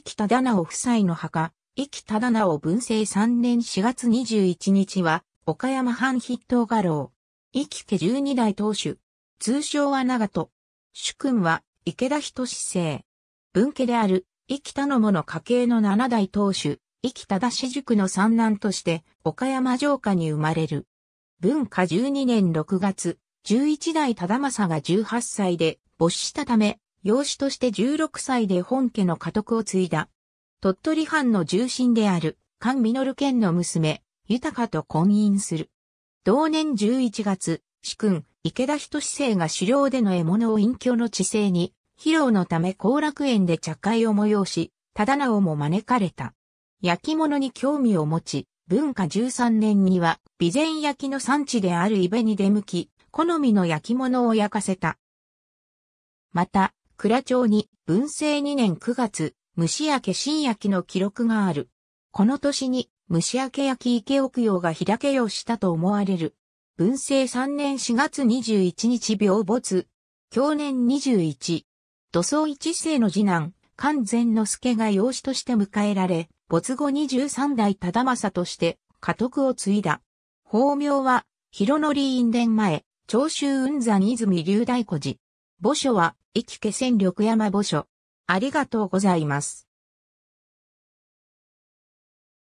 生田なお夫妻の墓、生田なお文政3年4月21日は、岡山藩筆頭画廊。生家十二代当主。通称は長門。主君は池田人志生。文家である生田のもの家系の七代当主、生田だし塾の三男として岡山城下に生まれる。文化12年6月、11代忠政が18歳で没したため、養子として16歳で本家の家督を継いだ。鳥取藩の重臣である、菅実県の娘、豊と婚姻する。同年11月、主君、池田人志生が狩猟での獲物を隠居の知勢に、疲労のため後楽園で茶会を催し、忠直も招かれた。焼き物に興味を持ち、文化13年には、備前焼きの産地である伊部に出向き、好みの焼き物を焼かせた。また、倉町に文政2年9月、虫明け新焼の記録がある。この年に虫明け焼池奥陽が開けようしたと思われる。文政3年4月21日病没。去年21。土葬一世の次男、関善之助が養子として迎えられ、没後23代忠政として家督を継いだ。法名は、広則院殿前、長州雲山泉流大古寺。墓所は、生き気戦力山墓所。ありがとうございます。